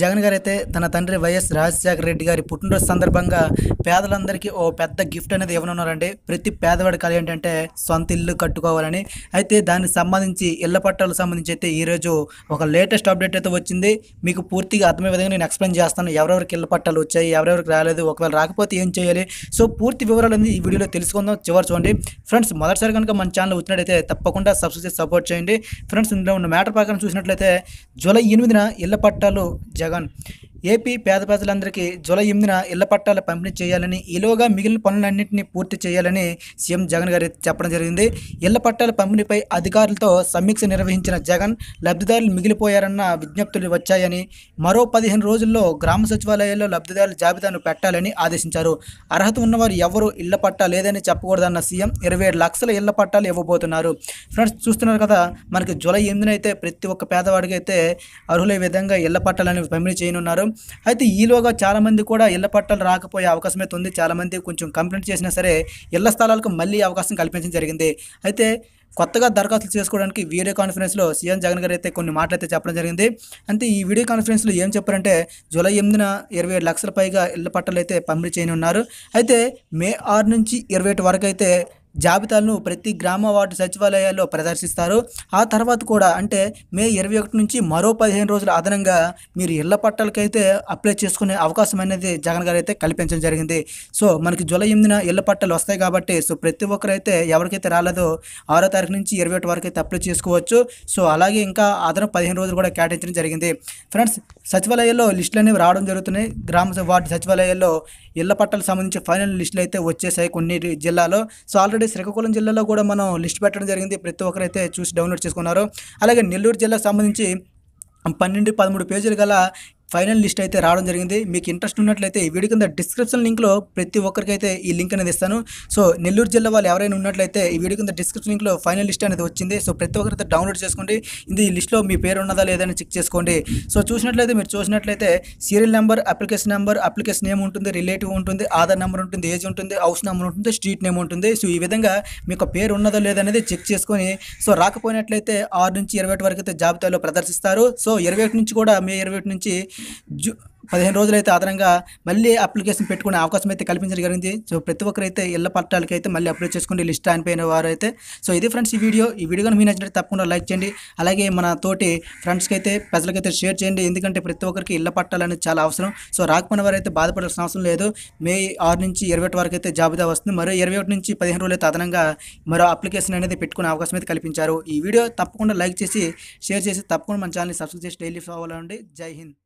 జగన్ గారు అయితే తన తండ్రి వైఎస్ రాజశేఖర రెడ్డి గారి పుట్టినరోజు సందర్భంగా పేదలందరికీ ఓ పెద్ద గిఫ్ట్ అనేది ఇవ్వనున్నారండి ప్రతి పేదవాడి కళ ఏంటంటే సొంత ఇల్లు కట్టుకోవాలని అయితే దానికి సంబంధించి ఇళ్ల పట్టాలకు సంబంధించి అయితే ఈరోజు ఒక లేటెస్ట్ అప్డేట్ అయితే వచ్చింది మీకు పూర్తిగా అర్థమయ్యే విధంగా నేను ఎక్స్ప్లెయిన్ చేస్తాను ఎవరెవరికి ఇళ్ల పట్టాలు వచ్చాయి ఎవరెవరికి రాలేదు ఒకవేళ రాకపోతే ఏం చేయాలి సో పూర్తి వివరాలు అనేది ఈ వీడియోలో తెలుసుకుందాం చివరి చూడండి ఫ్రెండ్స్ మొదటిసారి కనుక మన ఛానల్ వచ్చినట్టయితే తప్పకుండా సబ్స్క్రైబ్ సపోర్ట్ చేయండి ఫ్రెండ్స్ ఇందులో ఉన్న మ్యాటర్ ప్రకారం చూసినట్లయితే జూలై ఎనిమిదిన ఇళ్ల పట్టాలు जगन ఏపీ పేద ప్రజలందరికీ జూలై ఎనిమిదిన ఇళ్ల పట్టాలు పంపిణీ చేయాలని ఈలోగా మిగిలిన పనులన్నింటినీ పూర్తి చేయాలని సీఎం జగన్ గారు చెప్పడం జరిగింది ఇళ్ల పట్టాల పంపిణీపై అధికారులతో సమీక్ష నిర్వహించిన జగన్ లబ్ధిదారులు మిగిలిపోయారన్న విజ్ఞప్తులు వచ్చాయని మరో పదిహేను రోజుల్లో గ్రామ సచివాలయాల్లో లబ్ధిదారుల జాబితాను పెట్టాలని ఆదేశించారు అర్హత ఉన్నవారు ఎవరూ ఇళ్ల పట్టా లేదని చెప్పకూడదన్న సీఎం ఇరవై లక్షల ఇళ్ల పట్టాలు ఇవ్వబోతున్నారు ఫ్రెండ్స్ చూస్తున్నారు కదా మనకి జూలై ఎనిమిదినైతే ప్రతి ఒక్క పేదవాడికి అయితే అర్హులే విధంగా ఇళ్ల పట్టాలని పంపిణీ చేయనున్నారు అయితే ఈలోగా చాలామంది కూడా ఇళ్ల పట్టాలు రాకపోయే అవకాశం అయితే ఉంది చాలామంది కొంచెం కంప్లైంట్ చేసినా సరే ఇళ్ల స్థలాలకు మళ్ళీ అవకాశం కల్పించడం జరిగింది అయితే కొత్తగా దరఖాస్తులు చేసుకోవడానికి వీడియో కాన్ఫరెన్స్లో సీఎం జగన్ గారు అయితే కొన్ని మాటలు అయితే చెప్పడం జరిగింది అంటే ఈ వీడియో కాన్ఫరెన్స్లో ఏం చెప్పారంటే జూలై ఎనిమిదిన ఇరవై ఏడు లక్షల పైగా ఇళ్ల పట్టాలు అయితే పంపిణీ చేయనున్నారు అయితే మే ఆరు నుంచి ఇరవై వరకు అయితే జాబితాలను ప్రతి గ్రామ వార్డు సచివాలయాల్లో ప్రదర్శిస్తారు ఆ తర్వాత కూడా అంటే మే ఇరవై ఒకటి నుంచి మరో పదిహేను రోజుల అదనంగా మీరు ఇళ్ల పట్టాలకైతే అప్లై చేసుకునే అవకాశం అనేది జగన్ గారు అయితే కల్పించడం జరిగింది సో మనకి జూలై ఎనిమిదిన ఇళ్ల పట్టాలు వస్తాయి కాబట్టి సో ప్రతి ఒక్కరైతే ఎవరికైతే రాలేదో ఆరో తారీఖు నుంచి ఇరవై ఒకటి వరకు అయితే అప్లై చేసుకోవచ్చు సో అలాగే ఇంకా అదనపు పదిహేను రోజులు కూడా కేటాయించడం జరిగింది ఫ్రెండ్స్ సచివాలయాల్లో లిస్టులు అనేవి రావడం జరుగుతున్నాయి గ్రామ వార్డు సచివాలయాల్లో ఇళ్ల పట్టాలకు సంబంధించి ఫైనల్ లిస్టులు అయితే వచ్చేసాయి కొన్ని జిల్లాలో సో ఆల్రెడీ శ్రీకాకుళం జిల్లాలో కూడా మనం లిస్ట్ పెట్టడం జరిగింది ప్రతి ఒక్కరైతే చూసి డౌన్లోడ్ చేసుకున్నారు అలాగే నెల్లూరు జిల్లాకు సంబంధించి పన్నెండు పదమూడు పేజీలు గల ఫైనల్ లిస్ట్ అయితే రావడం జరిగింది మీకు ఇంట్రెస్ట్ ఉన్నట్లయితే ఈ వీడియో కింద డిస్క్రిప్షన్ లింక్లో ప్రతి ఒక్కరికి అయితే ఈ లింక్ అనేది ఇస్తాను సో నెల్లూరు జిల్లా వాళ్ళు ఎవరైనా ఉన్నట్లయితే ఈ వీడియో కింద డిస్క్రిప్షన్ లింక్లో ఫైనల్ లిస్ట్ అనేది వచ్చింది సో ప్రతి ఒక్కరైతే డౌన్లోడ్ చేసుకోండి ఇది ఈ లిస్ట్లో మీ పేరు ఉన్నదా లేదని చెక్ చేసుకోండి సో చూసినట్లయితే మీరు చూసినట్లయితే serial number application number application name ఉంటుంది రిలేటివ్ ఉంటుంది ఆధార్ నెంబర్ ఉంటుంది ఏజ్ ఉంటుంది హౌస్ నెంబర్ ఉంటుంది స్ట్రీట్ నేమ్ ఉంటుంది సో ఈ విధంగా మీకు పేరు ఉన్నదో లేదనేది చెక్ చేసుకొని సో రాకపోయినట్లయితే ఆరు నుంచి ఇరవై వరకు అయితే జాబితాలో ప్రదర్శిస్తారు సో ఇరవై నుంచి కూడా మే ఇరవై నుంచి జూ పదిహేను రోజులైతే అదనంగా మళ్ళీ అప్లికేషన్ పెట్టుకునే అవకాశం అయితే కల్పించడం జరిగింది సో ప్రతి ఒక్కరైతే ఇళ్ల పట్టాలకి అయితే మళ్ళీ అప్లై చేసుకుని లిస్ట్ అయిన వారు అయితే సో ఇది ఫ్రెండ్స్ ఈ వీడియో ఈ వీడియో కానీ మీ నచ్చినట్టు తప్పకుండా లైక్ చేయండి అలాగే మన తోటి ఫ్రెండ్స్కి అయితే ప్రజలకైతే షేర్ చేయండి ఎందుకంటే ప్రతి ఒక్కరికి ఇళ్ల పట్టాలనేది చాలా అవసరం సో రాకపోయిన వారు అయితే బాధపడాల్సిన అవసరం లేదు మే ఆరు నుంచి ఇరవై వరకు అయితే జాబితా వస్తుంది మరో ఇరవై ఒకటి నుంచి పదిహేను రోజులు అయితే అదనంగా మరో అప్లికేషన్ అనేది పెట్టుకునే అవకాశం అయితే కల్పించారు ఈ వీడియో తప్పకుండా లైక్ చేసి షేర్ చేసి తప్పకుండా మన ఛానల్ని సబ్స్క్రైబ్ చేసి డైలీ ఫాలో అవ్వండి జై హింద్